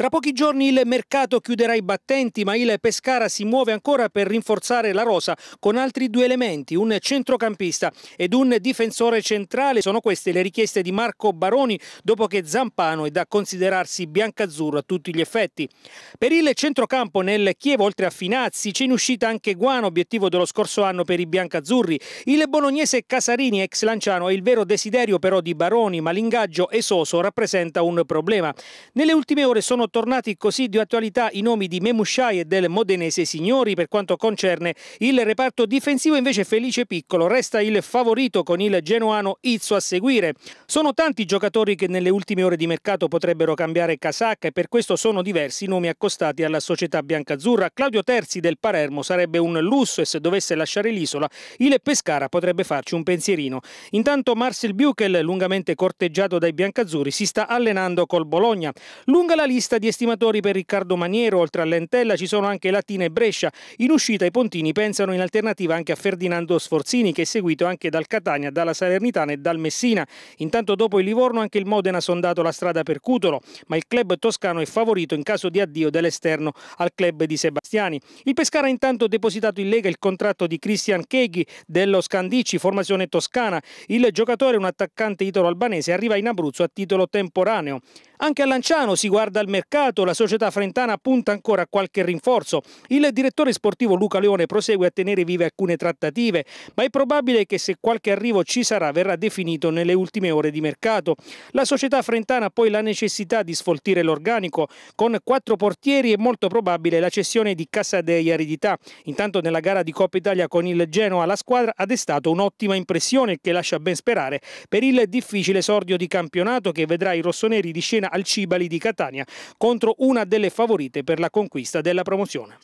Tra pochi giorni il mercato chiuderà i battenti, ma il Pescara si muove ancora per rinforzare la rosa con altri due elementi, un centrocampista ed un difensore centrale. Sono queste le richieste di Marco Baroni dopo che Zampano è da considerarsi biancazzurro a tutti gli effetti. Per il centrocampo nel Chievo, oltre a Finazzi, c'è in uscita anche Guano, obiettivo dello scorso anno per i biancazzurri. Il bolognese Casarini, ex lanciano, è il vero desiderio però di Baroni, ma l'ingaggio esoso rappresenta un problema. Nelle ultime ore sono tornati così di attualità i nomi di Memusciai e del Modenese Signori per quanto concerne il reparto difensivo, invece Felice Piccolo resta il favorito con il genuano Izzo a seguire. Sono tanti i giocatori che nelle ultime ore di mercato potrebbero cambiare casacca e per questo sono diversi i nomi accostati alla società biancazzurra. Claudio Terzi del Palermo sarebbe un lusso e se dovesse lasciare l'isola il Pescara potrebbe farci un pensierino. Intanto Marcel Buchel, lungamente corteggiato dai biancazzurri, si sta allenando col Bologna. Lunga la lista di estimatori per Riccardo Maniero, oltre a Lentella ci sono anche Latina e Brescia. In uscita i Pontini pensano in alternativa anche a Ferdinando Sforzini che è seguito anche dal Catania, dalla Salernitana e dal Messina. Intanto dopo il Livorno anche il Modena ha sondato la strada per Cutolo, ma il club toscano è favorito in caso di addio dell'esterno al club di Sebastiani. Il Pescara ha intanto depositato in Lega il contratto di Christian Cheghi dello Scandicci, formazione toscana. Il giocatore, un attaccante italo-albanese, arriva in Abruzzo a titolo temporaneo. Anche a Lanciano si guarda al mercato, la società frentana punta ancora a qualche rinforzo. Il direttore sportivo Luca Leone prosegue a tenere vive alcune trattative, ma è probabile che se qualche arrivo ci sarà verrà definito nelle ultime ore di mercato. La società frentana ha poi la necessità di sfoltire l'organico, con quattro portieri è molto probabile la cessione di Casadei Aridità. Intanto nella gara di Coppa Italia con il Genoa la squadra ha destato un'ottima impressione che lascia ben sperare per il difficile esordio di campionato che vedrà i rossoneri di scena al Cibali di Catania contro una delle favorite per la conquista della promozione.